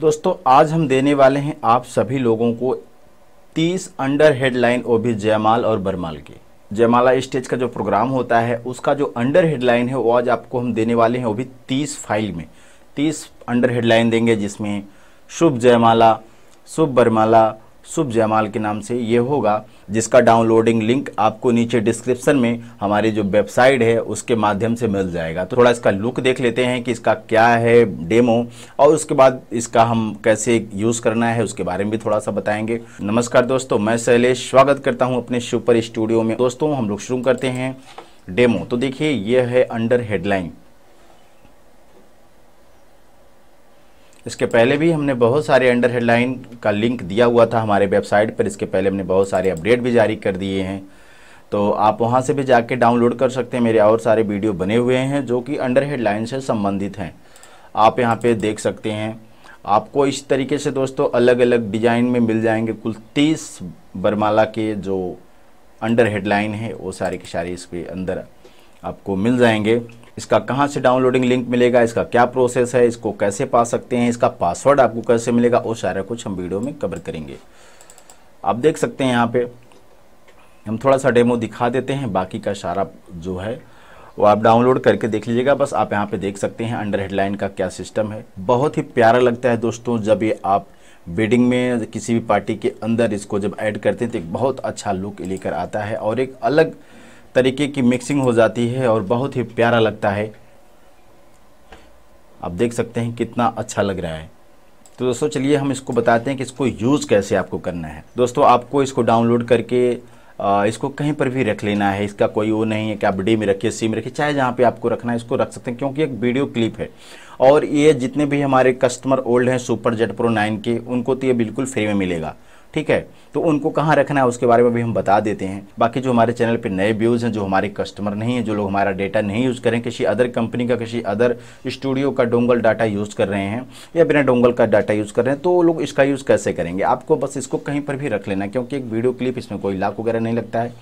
दोस्तों आज हम देने वाले हैं आप सभी लोगों को 30 अंडर हेडलाइन ओ भी जयमाल और बरमाल के जयमाला स्टेज का जो प्रोग्राम होता है उसका जो अंडर हेडलाइन है वो आज आपको हम देने वाले हैं वो भी 30 फाइल में 30 अंडर हेडलाइन देंगे जिसमें शुभ जयमाला शुभ बरमाला शुभ जयमाल के नाम से ये होगा जिसका डाउनलोडिंग लिंक आपको नीचे डिस्क्रिप्शन में हमारी जो वेबसाइट है उसके माध्यम से मिल जाएगा तो थोड़ा इसका लुक देख लेते हैं कि इसका क्या है डेमो और उसके बाद इसका हम कैसे यूज़ करना है उसके बारे में भी थोड़ा सा बताएंगे नमस्कार दोस्तों मैं शैलेश स्वागत करता हूँ अपने सुपर स्टूडियो में दोस्तों हम लोग शुरू करते हैं डेमो तो देखिए यह है अंडर हेडलाइन इसके पहले भी हमने बहुत सारे अंडर हेडलाइन का लिंक दिया हुआ था हमारे वेबसाइट पर इसके पहले हमने बहुत सारे अपडेट भी जारी कर दिए हैं तो आप वहाँ से भी जाके डाउनलोड कर सकते हैं मेरे और सारे वीडियो बने हुए हैं जो कि अंडर हेडलाइन से संबंधित हैं आप यहाँ पे देख सकते हैं आपको इस तरीके से दोस्तों अलग अलग डिज़ाइन में मिल जाएंगे कुल तीस बरमाला के जो अंडर हेडलाइन है वो सारे के सारे इसके अंदर आपको मिल जाएंगे इसका कहाँ से डाउनलोडिंग लिंक मिलेगा इसका क्या प्रोसेस है इसको कैसे पा सकते हैं इसका पासवर्ड आपको कैसे मिलेगा वो सारा कुछ हम वीडियो में कवर करेंगे आप देख सकते हैं यहाँ पे हम थोड़ा सा डेमो दिखा देते हैं बाकी का सारा जो है वो आप डाउनलोड करके देख लीजिएगा बस आप यहाँ पे देख सकते हैं अंडर हेडलाइन का क्या सिस्टम है बहुत ही प्यारा लगता है दोस्तों जब ये आप बिडिंग में किसी भी पार्टी के अंदर इसको जब ऐड करते हैं तो एक बहुत अच्छा लुक लेकर आता है और एक अलग तरीके की मिक्सिंग हो जाती है और बहुत ही प्यारा लगता है आप देख सकते हैं कितना अच्छा लग रहा है तो दोस्तों चलिए हम इसको बताते हैं कि इसको यूज़ कैसे आपको करना है दोस्तों आपको इसको डाउनलोड करके इसको कहीं पर भी रख लेना है इसका कोई वो नहीं है कि आप डी में रखिए सी में रखिए चाहे जहाँ पे आपको रखना है इसको रख सकते हैं क्योंकि एक वीडियो क्लिप है और ये जितने भी हमारे कस्टमर ओल्ड हैं सुपर जेट प्रो नाइन के उनको तो ये बिल्कुल फ्री में मिलेगा ठीक है तो उनको कहाँ रखना है उसके बारे में भी हम बता देते हैं बाकी जो हमारे चैनल पर नए व्यूज़ हैं जो हमारे कस्टमर नहीं हैं जो लोग हमारा डाटा नहीं यूज़ करें किसी अदर कंपनी का किसी अदर स्टूडियो का डोंगल डाटा यूज़ कर रहे हैं या बिना डोंगल का डाटा यूज़ कर रहे हैं तो लोग इसका यूज़ कैसे करेंगे आपको बस इसको कहीं पर भी रख लेना क्योंकि एक वीडियो क्लिप इसमें कोई लाख वगैरह नहीं लगता है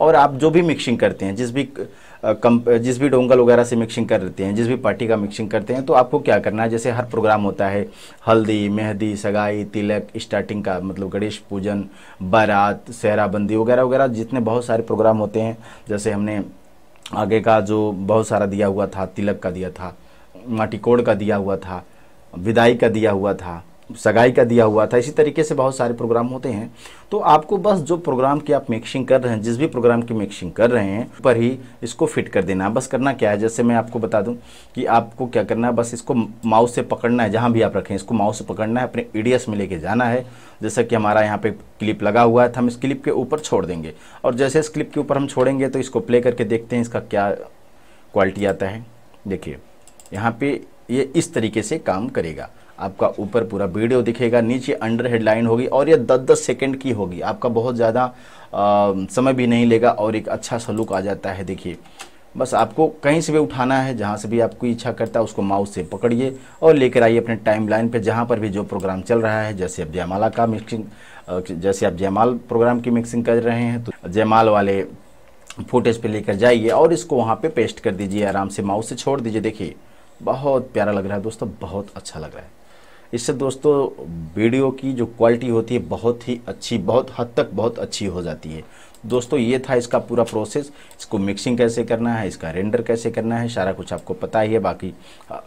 और आप जो भी मिक्सिंग करते हैं जिस भी कम जिस भी डोंगल वगैरह से मिक्सिंग कर देते हैं जिस भी पार्टी का मिक्सिंग करते हैं तो आपको क्या करना है जैसे हर प्रोग्राम होता है हल्दी मेहंदी सगाई तिलक स्टार्टिंग का मतलब गणेश पूजन बारात सेहराबंदी वगैरह वगैरह जितने बहुत सारे प्रोग्राम होते हैं जैसे हमने आगे का जो बहुत सारा दिया हुआ था तिलक का दिया था माटिकोड़ का दिया हुआ था विदाई का दिया हुआ था सगाई का दिया हुआ था इसी तरीके से बहुत सारे प्रोग्राम होते हैं तो आपको बस जो प्रोग्राम की आप मिक्सिंग कर रहे हैं जिस भी प्रोग्राम की मिक्सिंग कर रहे हैं पर ही इसको फिट कर देना बस करना क्या है जैसे मैं आपको बता दूं कि आपको क्या करना है बस इसको माउस से पकड़ना है जहाँ भी आप रखें इसको माउस से पकड़ना है अपने ईडीएस में लेके जाना है जैसा कि हमारा यहाँ पे क्लिप लगा हुआ है तो हम इस क्लिप के ऊपर छोड़ देंगे और जैसे इस क्लिप के ऊपर हम छोड़ेंगे तो इसको प्ले करके देखते हैं इसका क्या क्वालिटी आता है देखिए यहाँ पे ये इस तरीके से काम करेगा आपका ऊपर पूरा वीडियो दिखेगा नीचे अंडर हेडलाइन होगी और ये दस दस सेकेंड की होगी आपका बहुत ज़्यादा समय भी नहीं लेगा और एक अच्छा सा लुक आ जाता है देखिए बस आपको कहीं से भी उठाना है जहाँ से भी आपकी इच्छा करता है उसको माउस से पकड़िए और लेकर आइए अपने टाइम लाइन पर जहाँ पर भी जो प्रोग्राम चल रहा है जैसे अब जयमाला का मिक्सिंग जैसे आप जयमाल प्रोग्राम की मिक्सिंग कर रहे हैं तो जयमाल वाले फुटेज पे लेकर जाइए और इसको वहाँ पे पेस्ट कर दीजिए आराम से माउस से छोड़ दीजिए देखिए बहुत प्यारा लग रहा है दोस्तों बहुत अच्छा लग रहा है इससे दोस्तों वीडियो की जो क्वालिटी होती है बहुत ही अच्छी बहुत हद तक बहुत अच्छी हो जाती है दोस्तों ये था इसका पूरा प्रोसेस इसको मिक्सिंग कैसे करना है इसका रेंडर कैसे करना है सारा कुछ आपको पता ही है बाकी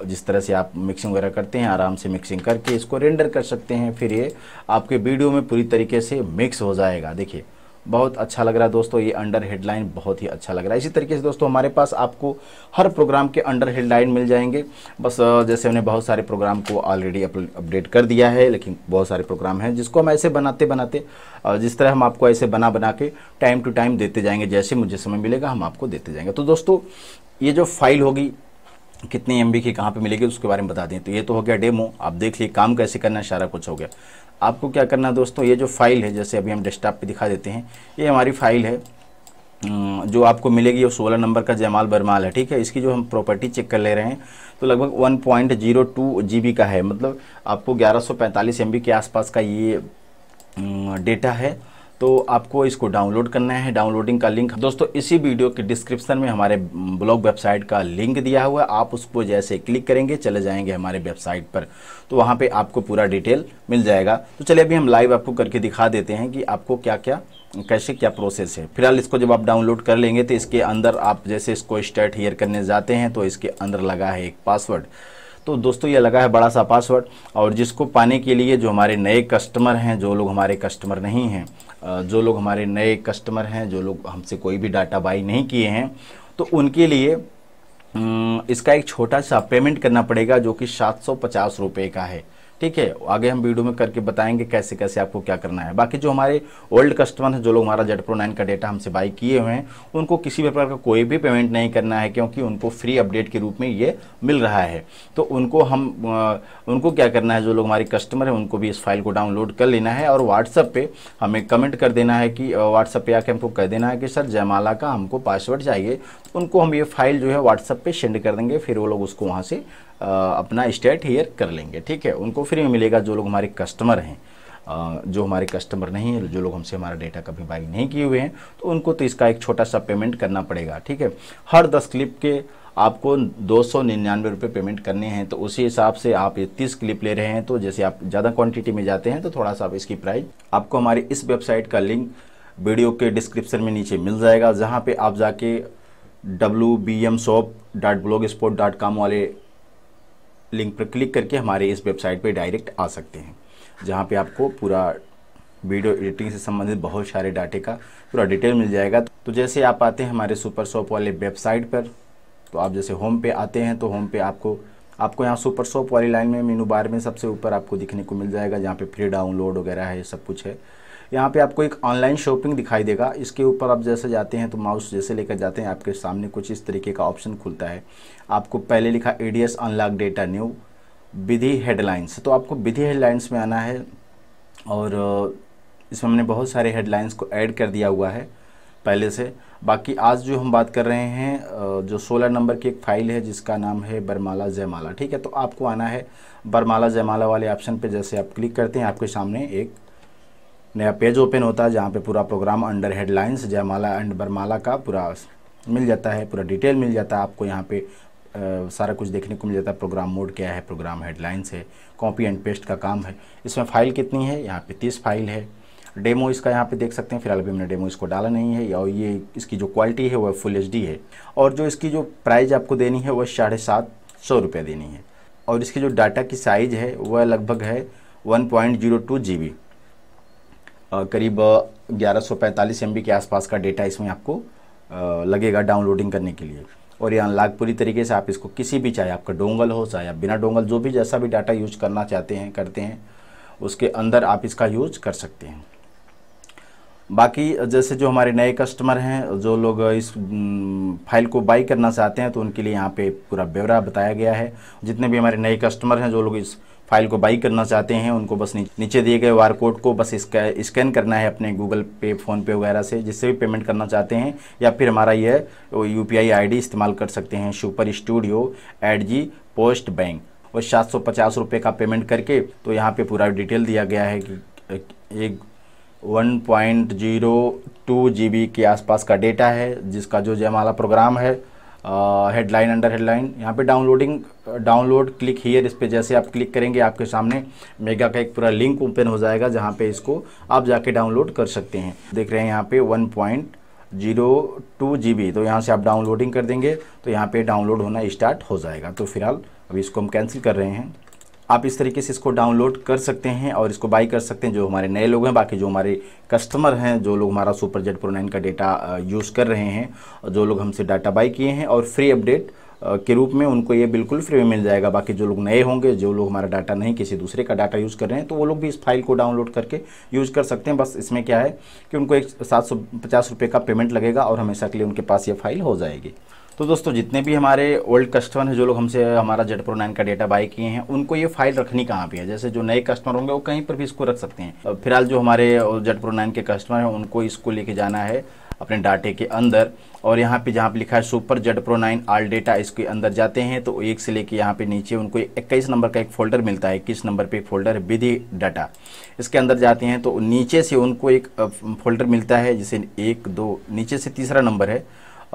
जिस तरह से आप मिक्सिंग वगैरह करते हैं आराम से मिक्सिंग करके इसको रेंडर कर सकते हैं फिर ये आपके वीडियो में पूरी तरीके से मिक्स हो जाएगा देखिए बहुत अच्छा लग रहा है दोस्तों ये अंडर हेडलाइन बहुत ही अच्छा लग रहा है इसी तरीके से दोस्तों हमारे पास आपको हर प्रोग्राम के अंडर हेडलाइन मिल जाएंगे बस जैसे हमने बहुत सारे प्रोग्राम को ऑलरेडी अपडेट कर दिया है लेकिन बहुत सारे प्रोग्राम हैं जिसको हम ऐसे बनाते बनाते जिस तरह हम आपको ऐसे बना बना के टाइम टू टाइम देते जाएंगे जैसे मुझे समय मिलेगा हम आपको देते जाएंगे तो दोस्तों ये जो फाइल होगी कितनी एम की कहाँ पर मिलेगी उसके बारे में बता दें तो ये तो हो गया डेमो आप देख लिए काम कैसे करना है सारा कुछ हो गया आपको क्या करना है दोस्तों ये जो फाइल है जैसे अभी हम डेस्कटॉप पे दिखा देते हैं ये हमारी फाइल है हम्म, जो आपको मिलेगी वो सोलह नंबर का जयमाल बरमाल है ठीक है इसकी जो हम प्रॉपर्टी चेक कर ले रहे हैं तो लगभग 1.02 पॉइंट का है मतलब आपको एम बी के आसपास का ये डेटा हम्म, है तो आपको इसको डाउनलोड करना है डाउनलोडिंग का लिंक दोस्तों इसी वीडियो के डिस्क्रिप्शन में हमारे ब्लॉग वेबसाइट का लिंक दिया हुआ है आप उसको जैसे क्लिक करेंगे चले जाएंगे हमारे वेबसाइट पर तो वहाँ पे आपको पूरा डिटेल मिल जाएगा तो चलिए अभी हम लाइव आपको करके दिखा देते हैं कि आपको क्या क्या कैसे क्या प्रोसेस है फिलहाल इसको जब आप डाउनलोड कर लेंगे तो इसके अंदर आप जैसे इसको स्टार्ट हेयर करने जाते हैं तो इसके अंदर लगा है एक पासवर्ड तो दोस्तों ये लगा है बड़ा सा पासवर्ड और जिसको पाने के लिए जो हमारे नए कस्टमर हैं जो लोग हमारे कस्टमर नहीं हैं जो लोग हमारे नए कस्टमर हैं जो लोग हमसे कोई भी डाटा बाई नहीं किए हैं तो उनके लिए हम्म, इसका एक छोटा सा पेमेंट करना पड़ेगा जो कि सात सौ पचास रुपये का है ठीक है आगे हम वीडियो में करके बताएंगे कैसे कैसे आपको क्या करना है बाकी जो हमारे ओल्ड कस्टमर हैं जो लोग हमारा जेड प्रो नाइन का डेटा हमसे बाई किए हुए हैं उनको किसी भी प्रकार का कोई भी पेमेंट नहीं करना है क्योंकि उनको फ्री अपडेट के रूप में ये मिल रहा है तो उनको हम उनको क्या करना है जो लोग हमारे कस्टमर हैं उनको भी इस फाइल को डाउनलोड कर लेना है और व्हाट्सअप पर हमें कमेंट कर देना है कि व्हाट्सअप पर आके हमको कह देना है कि सर जयमाला का हमको पासवर्ड चाहिए उनको हम ये फाइल जो है व्हाट्सअप पर सेंड कर देंगे फिर वो लोग उसको वहाँ से अपना स्टेट हेयर कर लेंगे ठीक है उनको फ्री में मिलेगा जो लोग हमारे कस्टमर हैं जो हमारे कस्टमर नहीं है जो लोग हमसे हमारा डेटा कभी बाई नहीं किए हुए हैं तो उनको तो इसका एक छोटा सा पेमेंट करना पड़ेगा ठीक है हर दस क्लिप के आपको दो सौ निन्यानवे रुपये पेमेंट करने हैं तो उसी हिसाब से आप ये तीस क्लिप ले रहे हैं तो जैसे आप ज़्यादा क्वांटिटी में जाते हैं तो थोड़ा सा आप इसकी प्राइस आपको हमारी इस वेबसाइट का लिंक वीडियो के डिस्क्रिप्शन में नीचे मिल जाएगा जहाँ पे आप जाके W B M shop dot blogspot dot com वाले लिंक पर क्लिक करके हमारे इस वेबसाइट पे डायरेक्ट आ सकते हैं जहाँ पे आपको पूरा वीडियो एडिटिंग से संबंधित बहुत सारे डाटे का पूरा डिटेल मिल जाएगा तो जैसे आप आते हैं हमारे सुपर शॉप वाले वेबसाइट पर तो आप जैसे होम पे आते हैं तो होम पे आपको आपको यहाँ सुपर शॉप वाली लाइन में मेनू बार में सबसे ऊपर आपको दिखने को मिल जाएगा जहाँ पे फ्री डाउनलोड वगैरह है सब कुछ है यहाँ पे आपको एक ऑनलाइन शॉपिंग दिखाई देगा इसके ऊपर आप जैसे जाते हैं तो माउस जैसे लेकर जाते हैं आपके सामने कुछ इस तरीके का ऑप्शन खुलता है आपको पहले लिखा A D unlock data new विधि हेडलाइंस तो आपको विधि हेडलाइंस में आना है और इसमें हमने बहुत सारे हेडलाइंस को ऐड कर दिया हुआ है पहले से बाकी आज जो हम बात कर रहे हैं जो 16 नंबर की एक फ़ाइल है जिसका नाम है बरमाला जयमाला ठीक है तो आपको आना है बरमाला जयमाला वाले ऑप्शन पे जैसे आप क्लिक करते हैं आपके सामने एक नया पेज ओपन होता है जहाँ पे पूरा प्रोग्राम अंडर हेडलाइंस जयमाला एंड बरमाला का पूरा मिल जाता है पूरा डिटेल मिल जाता है आपको यहाँ पे आ, सारा कुछ देखने को मिल जाता है प्रोग्राम मोड क्या है प्रोग्राम हेडलाइंस है कॉपी एंड पेस्ट का काम है इसमें फाइल कितनी है यहाँ पे तीस फाइल है डेमो इसका यहाँ पे देख सकते हैं फिलहाल अभी हमने डेमो इसको डाला नहीं है और ये इसकी जो क्वालिटी है वह फुल एच है और जो इसकी जो प्राइज़ आपको देनी है वह साढ़े सात सौ रुपये देनी है और इसकी जो डाटा की साइज़ है वह लगभग है one point zero two G B करीब 1145 सौ के आसपास का डेटा इसमें आपको लगेगा डाउनलोडिंग करने के लिए और ये लाग पूरी तरीके से आप इसको किसी भी चाहे आपका डोंगल हो चाहे आप बिना डोंगल जो भी जैसा भी डाटा यूज करना चाहते हैं करते हैं उसके अंदर आप इसका यूज कर सकते हैं बाकी जैसे जो हमारे नए कस्टमर हैं जो लोग इस फाइल को बाई करना चाहते हैं तो उनके लिए यहाँ पे पूरा ब्यौरा बताया गया है जितने भी हमारे नए कस्टमर हैं जो लोग इस फाइल को बाई करना चाहते हैं उनको बस नीचे दिए गए वार कोड को बस इसका स्कैन करना है अपने गूगल पे फ़ोनपे वगैरह से जिससे भी पेमेंट करना चाहते हैं या फिर हमारा यह यू पी इस्तेमाल कर सकते हैं super studio eight G post bank और सात सौ पचास रुपये का पेमेंट करके तो यहाँ पे पूरा डिटेल दिया गया है कि एक one point zero two G B के आसपास का डेटा है जिसका जो जयमाला प्रोग्राम है हेडलाइन अंडर हेडलाइन यहाँ पे डाउनलोडिंग डाउनलोड क्लिक हीयर इस पर जैसे आप क्लिक करेंगे आपके सामने मेगा का एक पूरा लिंक ओपन हो जाएगा जहाँ पे इसको आप जाके डाउनलोड कर सकते हैं देख रहे हैं यहाँ पे one point zero two G B तो यहाँ से आप डाउनलोडिंग कर देंगे तो यहाँ पे डाउनलोड होना स्टार्ट हो जाएगा तो फिलहाल अभी इसको हम कैंसिल कर रहे हैं आप इस तरीके से इसको डाउनलोड कर सकते हैं और इसको बाई कर सकते हैं जो हमारे नए लोग हैं बाकी जो हमारे कस्टमर हैं जो लोग हमारा सुपर जेट प्रो नाइन का डेटा यूज़ कर रहे हैं जो लोग हमसे डाटा बाई किए हैं और फ्री अपडेट के रूप में उनको ये बिल्कुल फ्री में मिल जाएगा बाकी जो लोग नए होंगे जो लोग हमारा डाटा नहीं किसी दूसरे का डाटा यूज़ कर रहे हैं तो वो लोग भी इस फाइल को डाउनलोड करके यूज़ कर सकते हैं बस इसमें क्या है कि उनको एक सात सौ पचास रुपये का पेमेंट लगेगा और हमेशा के लिए उनके पास ये फाइल हो जाएगी तो दोस्तों जितने भी हमारे ओल्ड कस्टमर हैं जो लोग हमसे हमारा जेड प्रो नाइन का डेटा बाय किए हैं उनको ये फाइल रखनी कहाँ पे है जैसे जो नए कस्टमर होंगे वो कहीं पर भी इसको रख सकते हैं फिलहाल जो हमारे जेड प्रो नाइन के कस्टमर हैं उनको इसको लेके जाना है अपने डाटे के अंदर और यहाँ पे जहाँ पे लिखा है super Z pro nine all data इसके अंदर जाते हैं तो एक से लेके यहाँ पे नीचे उनको इक्कीस नंबर का एक फोल्डर मिलता है इक्कीस नंबर पे एक फोल्डर है विधि डाटा इसके अंदर जाते हैं तो नीचे से उनको एक फोल्डर मिलता है जिसे एक दो नीचे से तीसरा नंबर है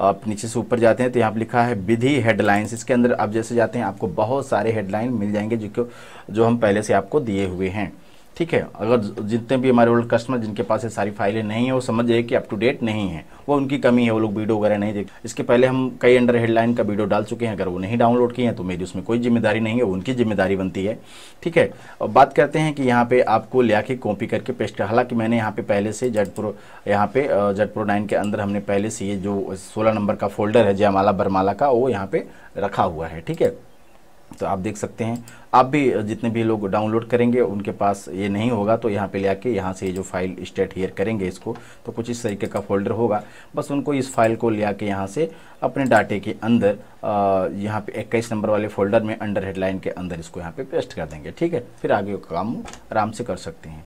आप नीचे से ऊपर जाते हैं तो यहाँ पर लिखा है विधि हेडलाइंस इसके अंदर आप जैसे जाते हैं आपको बहुत सारे हेडलाइन मिल जाएंगे जो जो हम पहले से आपको दिए हुए हैं ठीक है अगर जितने भी हमारे ओल्ड कस्टमर जिनके पास ये सारी फाइलें नहीं है वो समझ जाए कि अप टू डेट नहीं है वो उनकी कमी है वो लोग वीडियो वगैरह नहीं देख इसके पहले हम कई अंडर हेडलाइन का वीडियो डाल चुके हैं अगर वो नहीं डाउनलोड किए हैं तो मेरी उसमें कोई जिम्मेदारी नहीं है उनकी जिम्मेदारी बनती है ठीक है और बात करते हैं कि यहाँ पे आपको ले आके कॉपी करके पेस्ट कर हालांकि मैंने यहाँ पे पहले से जेड प्रो यहाँ पे जेड प्रो नाइन के अंदर हमने पहले से ये जो सोलह नंबर का फोल्डर है जयमाला बरमाला का वो यहाँ पे रखा हुआ है ठीक है तो आप देख सकते हैं आप भी जितने भी लोग डाउनलोड करेंगे उनके पास ये नहीं होगा तो यहाँ पे ले आके यहाँ से ये जो फाइल स्टेट हेयर करेंगे इसको तो कुछ इस तरीके का फोल्डर होगा बस उनको इस फाइल को ले आके यहाँ से अपने डाटे के अंदर यहाँ पे इक्कीस नंबर वाले फोल्डर में अंडर हेडलाइन के अंदर इसको यहाँ पे पेस्ट कर देंगे ठीक है फिर आगे काम आराम से कर सकते हैं